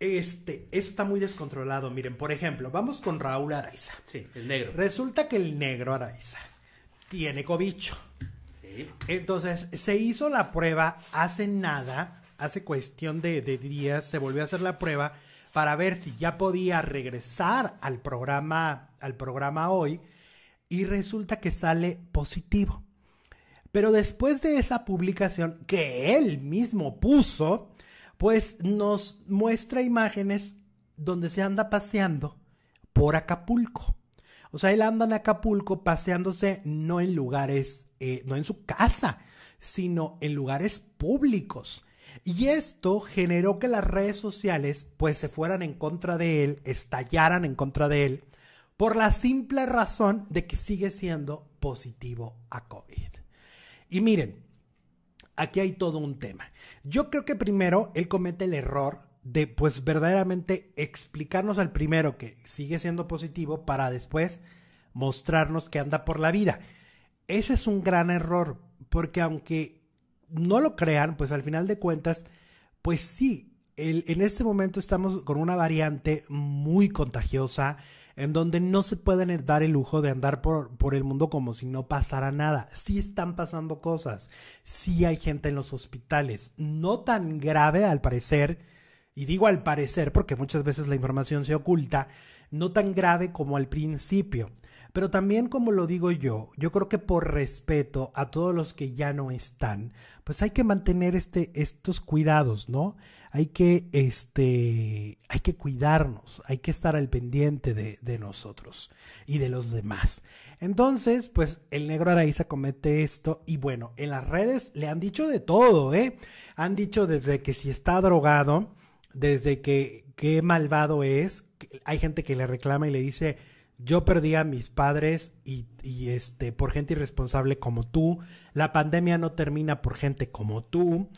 Este, está muy descontrolado. Miren, por ejemplo, vamos con Raúl Araiza. Sí, el negro. Resulta que el negro Araiza tiene cobicho. Sí. Entonces, se hizo la prueba hace nada, hace cuestión de, de días, se volvió a hacer la prueba para ver si ya podía regresar al programa, al programa hoy, y resulta que sale positivo. Pero después de esa publicación que él mismo puso, pues nos muestra imágenes donde se anda paseando por Acapulco. O sea, él anda en Acapulco paseándose no en lugares, eh, no en su casa, sino en lugares públicos. Y esto generó que las redes sociales pues se fueran en contra de él, estallaran en contra de él, por la simple razón de que sigue siendo positivo a COVID. Y miren, aquí hay todo un tema. Yo creo que primero él comete el error de pues verdaderamente explicarnos al primero que sigue siendo positivo para después mostrarnos que anda por la vida. Ese es un gran error, porque aunque no lo crean, pues al final de cuentas, pues sí, el, en este momento estamos con una variante muy contagiosa, en donde no se pueden dar el lujo de andar por, por el mundo como si no pasara nada. Sí están pasando cosas, sí hay gente en los hospitales, no tan grave al parecer, y digo al parecer porque muchas veces la información se oculta, no tan grave como al principio. Pero también, como lo digo yo, yo creo que por respeto a todos los que ya no están, pues hay que mantener este, estos cuidados, ¿no? hay que, este, hay que cuidarnos, hay que estar al pendiente de, nosotros y de los demás. Entonces, pues el negro Araiza comete esto y bueno, en las redes le han dicho de todo, ¿eh? Han dicho desde que si está drogado, desde que qué malvado es, hay gente que le reclama y le dice, yo perdí a mis padres y, y, este, por gente irresponsable como tú. La pandemia no termina por gente como tú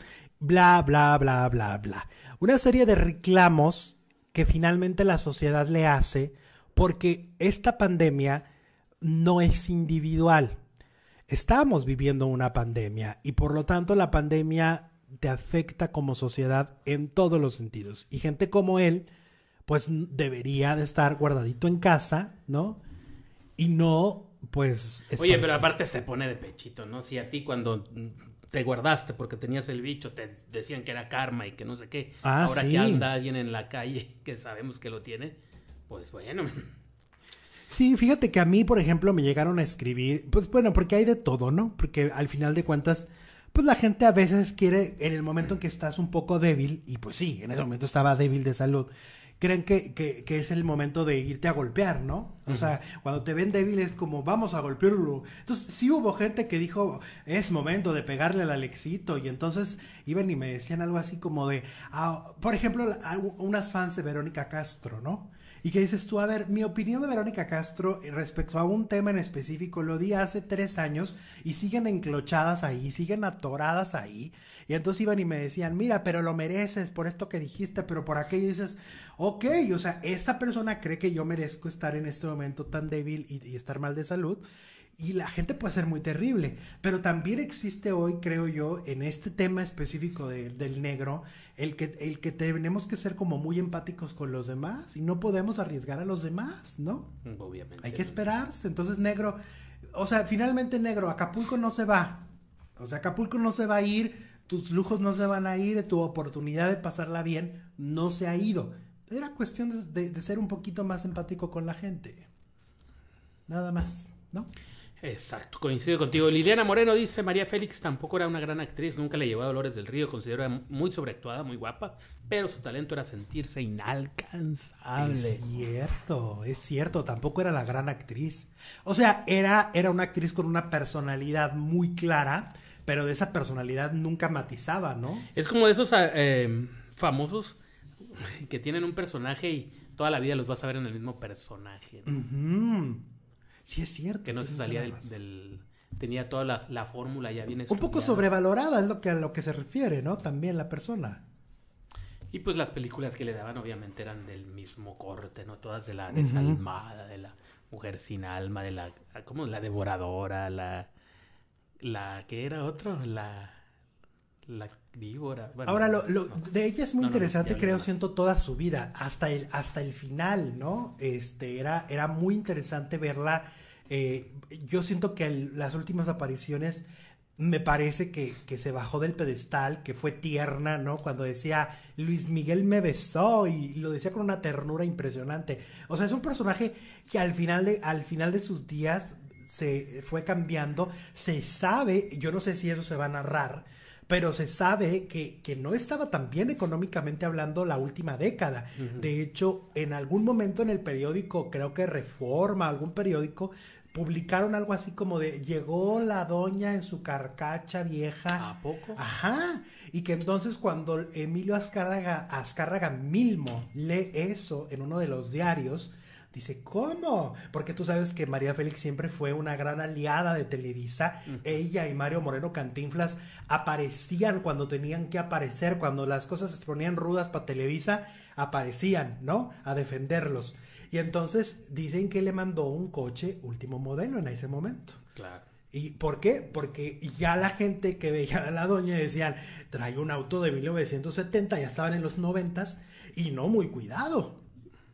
bla, bla, bla, bla, bla. Una serie de reclamos que finalmente la sociedad le hace porque esta pandemia no es individual. Estamos viviendo una pandemia y por lo tanto la pandemia te afecta como sociedad en todos los sentidos. Y gente como él, pues debería de estar guardadito en casa, ¿no? Y no, pues... Oye, pero aparte se pone de pechito, ¿no? Si a ti cuando te guardaste porque tenías el bicho, te decían que era karma y que no sé qué. Ah, Ahora que anda alguien en la calle que sabemos que lo tiene, pues bueno. Sí, fíjate que a mí, por ejemplo, me llegaron a escribir, pues bueno, porque hay de todo, ¿no? Porque al final de cuentas, pues la gente a veces quiere, en el momento en que estás un poco débil, y pues sí, en ese momento estaba débil de salud, creen que, que, que, es el momento de irte a golpear, ¿no? O sea, cuando te ven débil es como, vamos a golpearlo. Entonces, sí hubo gente que dijo, es momento de pegarle al Alexito. Y entonces iban y me decían algo así como de, ah, por ejemplo, ah, unas fans de Verónica Castro, ¿no? y que dices tú, a ver, mi opinión de Verónica Castro respecto a un tema en específico lo di hace tres años y siguen enclochadas ahí, siguen atoradas ahí. Y entonces iban y me decían, mira, pero lo mereces por esto que dijiste, pero por aquello dices, ok, o sea, esta persona cree que yo merezco estar en este momento tan débil y estar mal de salud y la gente puede ser muy terrible, pero también existe hoy, creo yo, en este tema específico del negro, el que, el que tenemos que ser como muy empáticos con los demás y no podemos arriesgar a los demás, ¿no? Obviamente. Hay que esperarse, entonces negro, o sea, finalmente negro, Acapulco no se va, o sea, Acapulco no se va a ir, tus lujos no se van a ir, tu oportunidad de pasarla bien no se ha ido. Era cuestión de, de ser un poquito más empático con la gente. Nada más, ¿no? Exacto, coincido contigo. Liliana Moreno dice, María Félix tampoco era una gran actriz, nunca le llevó a Dolores del Río, considerada muy sobreactuada, muy guapa, pero su talento era sentirse inalcanzable. Es cierto, es cierto, tampoco era la gran actriz. O sea, era, era una actriz con una personalidad muy clara, pero de esa personalidad nunca matizaba, ¿no? Es como de esos eh, famosos que tienen un personaje y toda la vida los vas a ver en el mismo personaje. Sí, es cierto. Que no se salía del, Tenía toda la, la fórmula ya bien estudiada. Un poco sobrevalorada es lo que, a lo que se refiere, ¿no? También la persona. Y pues las películas que le daban obviamente eran del mismo corte, ¿no? Todas de la desalmada, de la mujer sin alma, de la... ¿Cómo? La devoradora, la... La... ¿Qué era otro? La la víbora. Ahora, de ella es muy interesante, creo, siento, toda su vida, hasta el, hasta el final, ¿no? Este, era, era muy interesante verla. Eh, yo siento que las últimas apariciones me parece que, se bajó del pedestal, que fue tierna, ¿no? Cuando decía, Luis Miguel me besó y lo decía con una ternura impresionante. O sea, es un personaje que al final de, al final de sus días se fue cambiando, se sabe, yo no sé si eso se va a narrar, pero se sabe que, que no estaba tan bien económicamente hablando la última década. De hecho, en algún momento en el periódico, creo que Reforma, algún periódico, publicaron algo así como de llegó la doña en su carcacha vieja. ¿A poco? Ajá. Y que entonces cuando Emilio Azcárraga, Azcárraga Milmo lee eso en uno de los diarios, Dice, ¿cómo? Porque tú sabes que María Félix siempre fue una gran aliada de Televisa. Ella y Mario Moreno Cantinflas aparecían cuando tenían que aparecer, cuando las cosas se ponían rudas para Televisa, aparecían, ¿no? A defenderlos. Y entonces dicen que le mandó un coche último modelo en ese momento. Claro. ¿Y por qué? Porque ya la gente que veía a la doña decían, trae un auto de 1970, ya estaban en los 90 y no muy cuidado.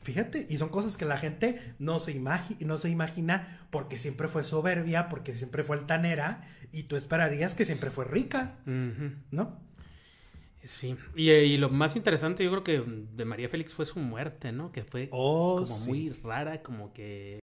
Fíjate, y son cosas que la gente no se, no se imagina porque siempre fue soberbia, porque siempre fue altanera, y tú esperarías que siempre fue rica, ¿no? Sí, y, lo más interesante yo creo que de María Félix fue su muerte, ¿no? Que fue oh, como muy rara, como que